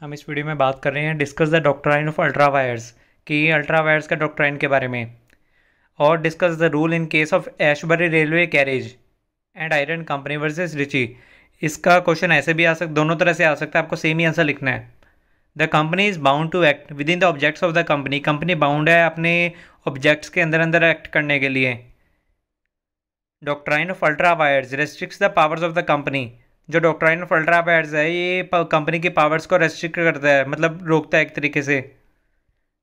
हम इस वीडियो में बात कर रहे हैं discuss the doctrine of ultra vires कि अल्ट्रा वायर्स का डॉक्ट्राइन के बारे में और discuss the rule in case of Ashbury railway carriage and iron company versus Riche इसका क्वेश्चन ऐसे भी आ सकता दोनों तरह से आ सकता है आपको सेम ही आंसर लिखना है the company is bound to act within the objects of the company company bound है अपने ऑब्जेक्ट्स के अंदर अंदर एक्ट करने के लिए doctrine of ultra vires restricts the powers of the company जो डॉक्ट्राइन ऑफ अल्ट्रा पैड्स है ये कंपनी की पावर्स को रेस्ट्रिक्ट करता है मतलब रोकता है एक तरीके से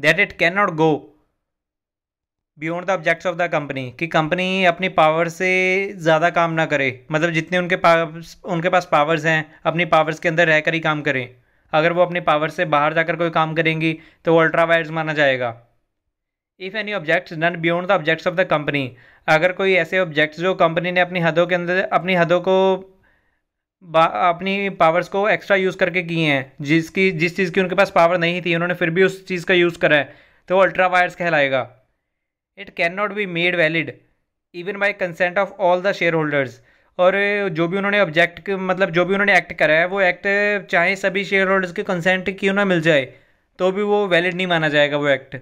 that it cannot go beyond the objects of the company कि कंपनी अपनी पावर से ज़्यादा काम ना करे मतलब जितने उनके पावर्स उनके पास पावर्स हैं अपनी पावर्स के अंदर रहकर ही काम करें अगर वो अपनी पावर से बाहर जाकर कोई काम करेंगी तो वो अल्ट्रा वायर्स माना जाएगा if any objects done beyond the objects of the company अगर कोई ऐसे ऑब्जेक्ट्स जो कंपनी ने अपनी हदों के अंदर अपनी हदों को अपनी पावर्स को एक्स्ट्रा यूज़ करके किए हैं जिसकी जिस चीज़ की उनके पास पावर नहीं थी उन्होंने फिर भी उस चीज़ का यूज़ करा है तो वो अल्ट्रा वायर्स कहलाएगा it cannot be made valid even by consent of all the shareholders और जो भी उन्होंने ऑब्जेक्ट मतलब जो भी उन्होंने एक्ट करा है वो एक्ट चाहे सभी शेयर होल्डर्स के कंसेंट क्यों ना मिल जाए तो भी वो वैलिड नहीं माना जाएगा वो act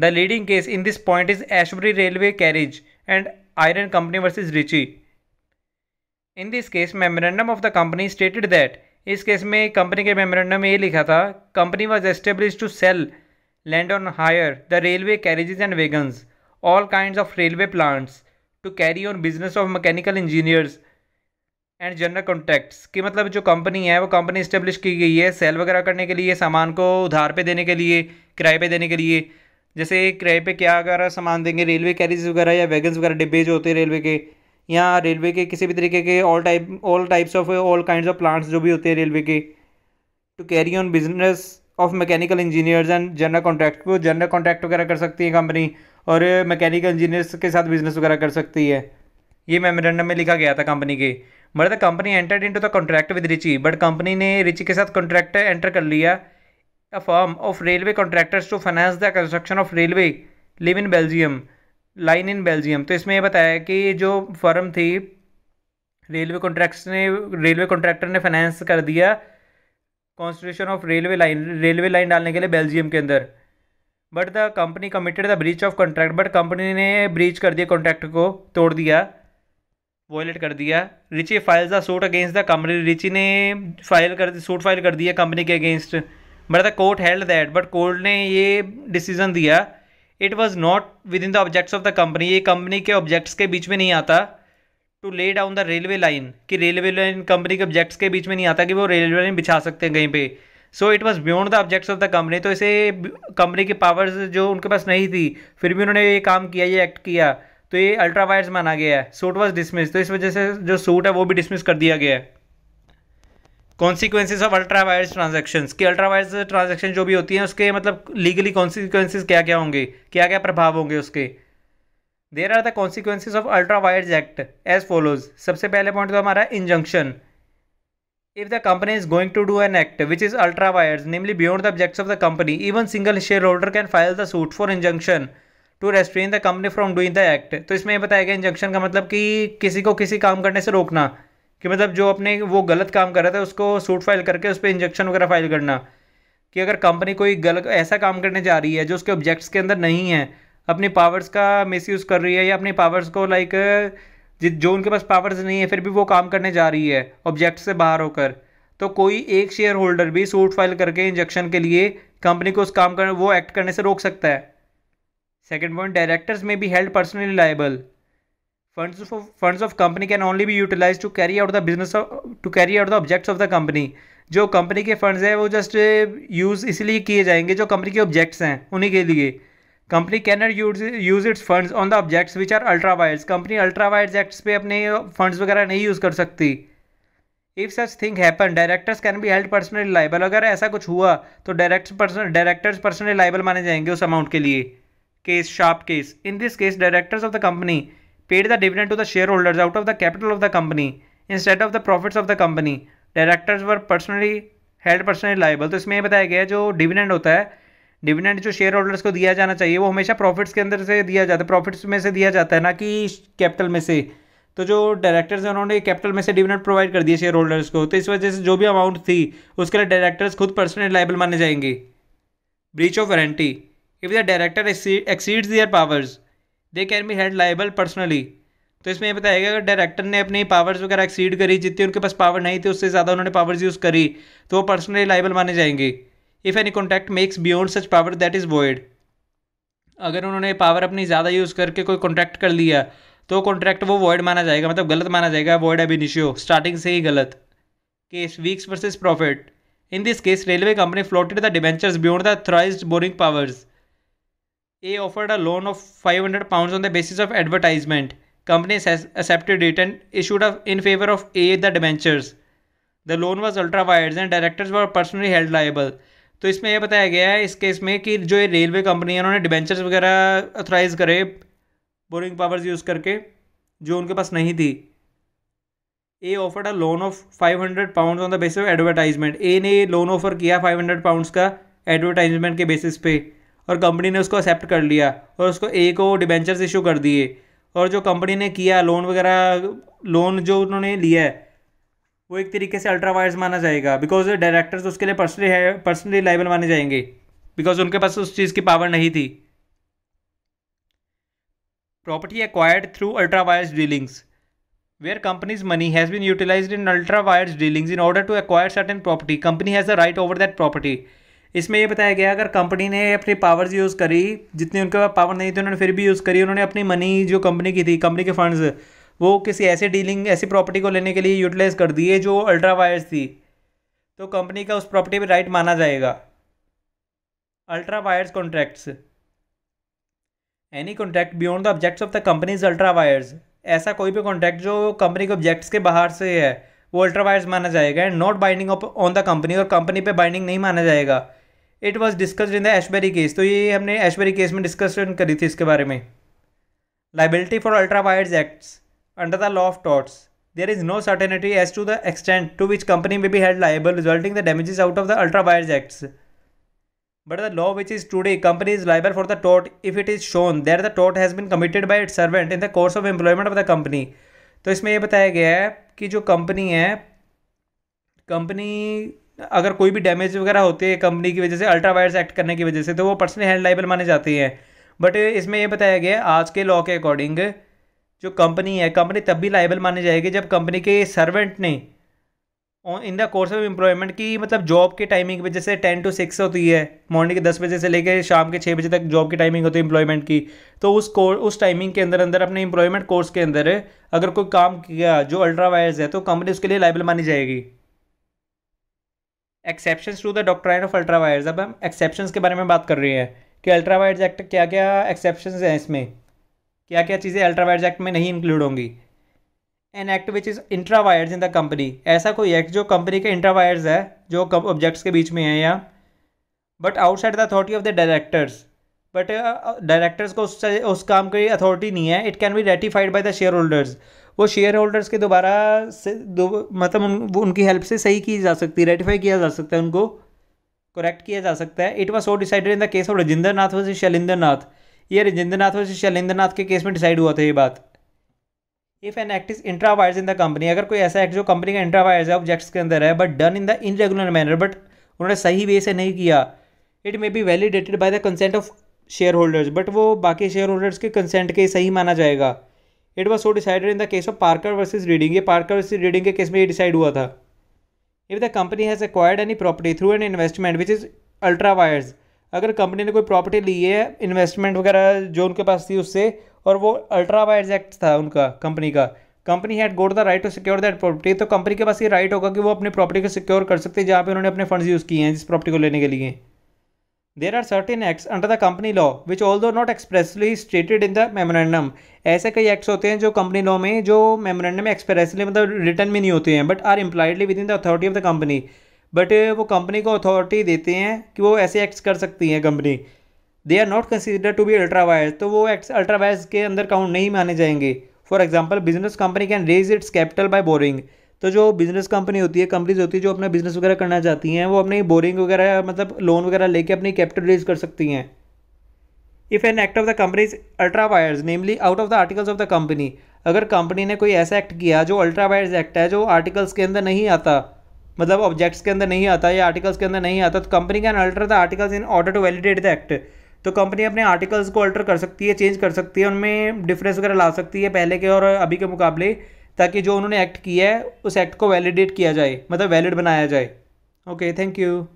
the leading case in this point is Ashbury railway carriage and iron company versus Riche in this case memorandum of the company stated that इस केस में कंपनी के मेमोरेंडम में ये लिखा था company was establish to sell land on hire the railway carriages and wagons all kind of railway plants to carry on business of mechanical engineers and general contracts कि मतलब जो company है वो कंपनी इस्टेब्लिश की गई है cell वगैरह करने के लिए सामान को उधार पे देने के लिए किराए पे देने के लिए जैसे किराए पे क्या वगैरह सामान देंगे रेलवे कैरीज वगैरह या वैगन्स वगैरह डिब्बे जो होते हैं रेलवे के या रेलवे के किसी भी तरीके के all type all types of all kind of plants जो भी होते हैं रेलवे के to carry on business of mechanical engineers and general contract को जनरल कॉन्ट्रैक्ट वगैरह कर सकती है कंपनी और मैकेनिकल इंजीनियर्स के साथ बिजनेस वगैरह कर सकती है ये मेमोरेंडम में लिखा गया था कंपनी के but the company entered into the contract with Riche but company ने रिची के साथ कॉन्ट्रैक्ट एंटर कर लिया a form of railway contractors to finance the construction of railway live in Belgium line in Belgium तो इसमें यह बताया कि जो फर्म थी रेलवे कॉन्ट्रैक्ट ने रेलवे कॉन्ट्रैक्टर ने फाइनेंस कर दिया constitution of railway line railway line डालने के लिए बेल्जियम के अंदर but the company committed the breach of contract but company ने ब्रीच कर दिया कॉन्ट्रैक्ट को तोड़ दिया वॉयलेट कर दिया Riche file the suit against the company Riche ने फाइल कर सूट फाइल कर दिया कंपनी के against but the court held that but court ने ये डिसीजन दिया it was not within the objects of the company ये company के ऑब्जेक्ट्स के बीच में नहीं आता to lay down the railway line कि रेलवे लाइन कंपनी के ऑब्जेक्ट्स के बीच में नहीं आता कि वो रेलवे लाइन बिछा सकते हैं कहीं पे so it was beyond the objects of the company तो इसे कंपनी की पावर्स जो उनके पास नहीं थी फिर भी उन्होंने ये काम किया ये एक्ट किया तो ये अल्ट्रा वायर्स माना गया है सो इट वॉज डिसमिस तो इस वजह से जो सूट है वो भी डिसमिस कर दिया गया है कॉन्सिक्वेंसेज ऑफ अल्ट्रा ट्रांजेक्शन की अल्ट्रा ट्रांजेक्शन जो भी होती है उसके मतलब लीगली कॉन्सिक्वेंसेज क्या क्या होंगे क्या क्या प्रभाव होंगे उसके there are the consequences of ultra act as follows सबसे पहले पॉइंट तो हमारा injunction if the company is going to do an act which is ultra namely beyond the objects of the company even single shareholder can file the suit for injunction to restrain the company from doing the act तो इसमें यह बताया गया injunction का मतलब कि किसी को किसी काम करने से रोकना कि मतलब जो अपने वो गलत काम कर रहा था उसको सूट फाइल करके उस पर इंजेक्शन वगैरह फाइल करना कि अगर कंपनी कोई गलत ऐसा काम करने जा रही है जो उसके ऑब्जेक्ट्स के अंदर नहीं है अपनी पावर्स का मिस कर रही है या अपनी पावर्स को लाइक जो उनके पास पावर्स नहीं है फिर भी वो काम करने जा रही है ऑब्जेक्ट से बाहर होकर तो कोई एक शेयर होल्डर भी सूट फाइल करके इंजेक्शन के लिए कंपनी को उस काम कर वो एक्ट करने से रोक सकता है सेकेंड पॉइंट डायरेक्टर्स में भी held personally liable Funds of, funds of company can only be utilized to carry out the business of, to carry out the objects of the company जो कंपनी के funds हैं वो just use इसलिए किए जाएंगे जो कंपनी के objects हैं उन्हीं के लिए company can use use its funds on the objects which are ultra vires company ultra vires acts पे अपने फंड्स वगैरह नहीं यूज़ कर सकती if such thing happen directors can be held personally liable अगर ऐसा कुछ हुआ तो directors person directors personally liable माने जाएंगे उस अमाउंट के लिए case Sharp case in this case directors of the company paid the dividend to the shareholders out of the capital of the company instead of the profits of the company directors were personally held personally liable तो इसमें यह बताया गया जो dividend होता है dividend जो share holders को दिया जाना चाहिए वो हमेशा प्रॉफिट्स के अंदर से दिया जाता है प्रॉफिट्स में से दिया जाता है ना कि कैपिटल में से तो जो डायरेक्टर्स हैं उन्होंने कैपिटल में से डिविडेंड प्रोवाइड कर दिया शेयर होल्डर्स को तो इस वजह से जो भी अमाउंट थी उसके लिए डायरेक्टर्स खुद पर्सनली लाइबल माने जाएंगे breach of warranty if the director exceeds their powers they can be held liable personally तो इसमें यह बताया गया अगर डायरेक्टर ने अपनी पावर्स वगैरह एक्सीड करी जितनी उनके पास पावर नहीं थी उससे ज़्यादा उन्होंने पावर्स यूज़ करी तो वो पर्सनली लाइबल माने जाएंगे if any contact makes beyond such power that is void अगर उन्होंने पावर अपनी ज़्यादा यूज़ करके कोई कॉन्ट्रैक्ट कर लिया तो कॉन्ट्रैक्ट वो वॉइड माना जाएगा मतलब गलत माना जाएगा वॉइड इनिशियो स्टार्टिंग से ही गलत case Weeks versus profit in this case railway company floated the debentures beyond the thrice borrowing powers A offered a loan of 500 pounds on the basis of advertisement. Company accepted it and issued a, in favor of A the debentures. The loan was ultra vires and directors were personally held liable तो इसमें यह बताया गया है इस case में कि जो ये रेलवे कंपनी है उन्होंने डिबेंचर्स वगैरह अथोराइज करे बोरिंग पावर्स यूज़ करके जो उनके पास नहीं थी A offered a loan of five hundred pound on the basis of advertisement A ने लोन ऑफर किया फाइव हंड्रेड पाउंड्स का एडवर्टाइजमेंट के बेसिस पे और कंपनी ने उसको एक्सेप्ट कर लिया और उसको ए को डिबेंचर्स इशू कर दिए और जो कंपनी ने किया लोन वगैरह लोन जो उन्होंने लिया है वो एक तरीके से अल्ट्रा वायर्स माना जाएगा बिकॉज डायरेक्टर्स उसके लिए पर्सनली है पर्सनली लाइबल माने जाएंगे बिकॉज उनके पास उस चीज़ की पावर नहीं थी property acquired through ultra vires dealings where company's money has been utilise in ultra vires dealings in order to acquire certain property company has a right over that property इसमें यह बताया गया अगर कंपनी ने अपनी powers use करी जितनी उनके पास पावर नहीं थी उन्होंने फिर भी यूज़ करी उन्होंने अपनी मनी जो कंपनी की थी कंपनी के फंड्स वो किसी ऐसे डीलिंग ऐसी प्रॉपर्टी को लेने के लिए यूटिलाइज कर दिए जो अल्ट्रा वायर्स थी तो कंपनी का उस प्रॉपर्टी पर राइट माना जाएगा ultra vires contracts any contract beyond the objects of the company's ultra vires ऐसा कोई भी कॉन्ट्रैक्ट जो कंपनी के ऑब्जेक्ट्स के बाहर से है वो अल्ट्रा वायर्स माना जाएगा and not binding on the company और कंपनी पे बाइंडिंग नहीं माना जाएगा it was discussed in the Ashbury case तो ये हमने एशबेरी केस में डिस्कशन करी थी इसके बारे में liability for ultra vires acts under the law of thoughts there is no certainty as to the extent to which company में be head liable resulting the damages out of the ultra vires acts but the law which is today company is liable for the taught if it is shown there the taught has been committed by it servant in the course of employment of the company तो इसमें यह बताया गया है कि जो company है company अगर कोई भी डैमेज वगैरह होते हैं कंपनी की वजह से अल्ट्रा वायरस एक्ट करने की वजह से तो वो पर्सनल हैंड लाइबल माने जाते हैं बट इसमें यह बताया गया आज के लॉ के अकॉर्डिंग जो कंपनी है कंपनी तब भी लाइबल मानी जाएगी जब कंपनी के सर्वेंट ने in the course of employment की मतलब जॉब के टाइमिंग की वजह से टेन टू सिक्स होती है मॉर्निंग के दस बजे से लेकर शाम के छः बजे तक जॉब की टाइमिंग होती है एम्प्लॉयमेंट की तो उस कोर्स उस टाइमिंग के अंदर अंदर अपने एम्प्लॉयमेंट कोर्स के अंदर अगर कोई काम किया जो अल्ट्रा वायर्स है तो कंपनी उसके लिए लाइबल मानी जाएगी exception to the doctrine of ultra vires अब हम एक्सेप्शन के बारे में बात कर रहे हैं कि अल्ट्रावायर एक्ट क्या क्या एक्सेप्शन हैं इसमें क्या क्या चीज़ें अल्ट्रावायर एक्ट में नहीं इंक्लूड होंगी an act which is intra vires in the company ऐसा कोई एक्ट जो कंपनी के इंट्रावायर्स है जो ऑब्जेक्ट्स के बीच में है या but outside the authority of the directors but directors को उस उस काम की अथॉरिटी नहीं है it can be ratified by the shareholders वो शेयर होल्डर्स के दोबारा से दो मतलब उन, उनकी हेल्प से सही की जा सकती है रेटिफाई किया जा सकता है उनको करेक्ट किया जा सकता है it was so decided in the case of Rajinder Nath versus Shailendra Nath ये रजिंद्र नाथ वर्सेज शैलिंद्र नाथ के केस में डिसाइड हुआ था ये बात if an act is intra vires in the company अगर कोई ऐसा एक्ट जो कंपनी का इंट्रावायर्स है ऑब्जेक्ट्स के अंदर है but done in the irregular manner but उन्होंने सही वे से नहीं किया it may be validated by the consent of shareholders but वो बाकी शेयर होल्डर्स के कंसेंट के सही माना जाएगा it was so decided in the case of Parker versus Reading ये पार्कर वर्सेज रीडिंग के केस में ये डिसाइड हुआ था if the company has acquired any property through an investment which is ultra vires अगर कंपनी ने कोई property ली है इन्वेस्टमेंट वगैरह जो उनके पास थी उससे और वो अल्ट्रा वायर्स एक्ट था उनका कंपनी का company had got the right to secure that property तो कंपनी के पास ये राइट होगा कि वो अपनी प्रॉपर्टी को सिक्योर कर सकते हैं जहाँ पे उन्होंने अपने फंड्स यूज़ किए हैं जिस प्रॉपर्टी को लेने के लिए There are certain acts under the company law which although not expressly stated in the memorandum ऐसे कई acts होते हैं जो company law में जो memorandum में expressly मतलब written में नहीं होते हैं but are impliedly within the authority of the company but वो company को authority देते हैं कि वो ऐसे acts कर सकती हैं company they are not consider to be ultra vires तो वो एक्स अल्ट्रा वायर्स के अंदर काउंट नहीं माने जाएंगे for example business company can raise its capital by borrowing तो जो बिजनेस कंपनी होती है कंपनीज होती है जो अपना बिजनेस वगैरह करना चाहती हैं वो अपनी बोरिंग वगैरह मतलब लोन वगैरह लेके अपनी कैपिटल रेज कर सकती हैं if an act of the company is ultra vires namely out of the articles of the company अगर कंपनी ने कोई ऐसा एक्ट किया जो अल्ट्रा वायर्स एक्ट है जो आर्टिकल्स के अंदर नहीं आता मतलब ऑब्जेक्ट्स के अंदर नहीं आता या आर्टिकल्स के अंदर नहीं आता तो company can alter the articles in order to validate the act तो कंपनी अपने आर्टिकल्स को अल्टर कर सकती है चेंज कर सकती है उनमें डिफरेंस वगैरह ला सकती है पहले के और अभी के मुकाबले ताकि जो उन्होंने एक्ट किया है उस एक्ट को वैलिडेट किया जाए मतलब वैलिड बनाया जाए ओके थैंक यू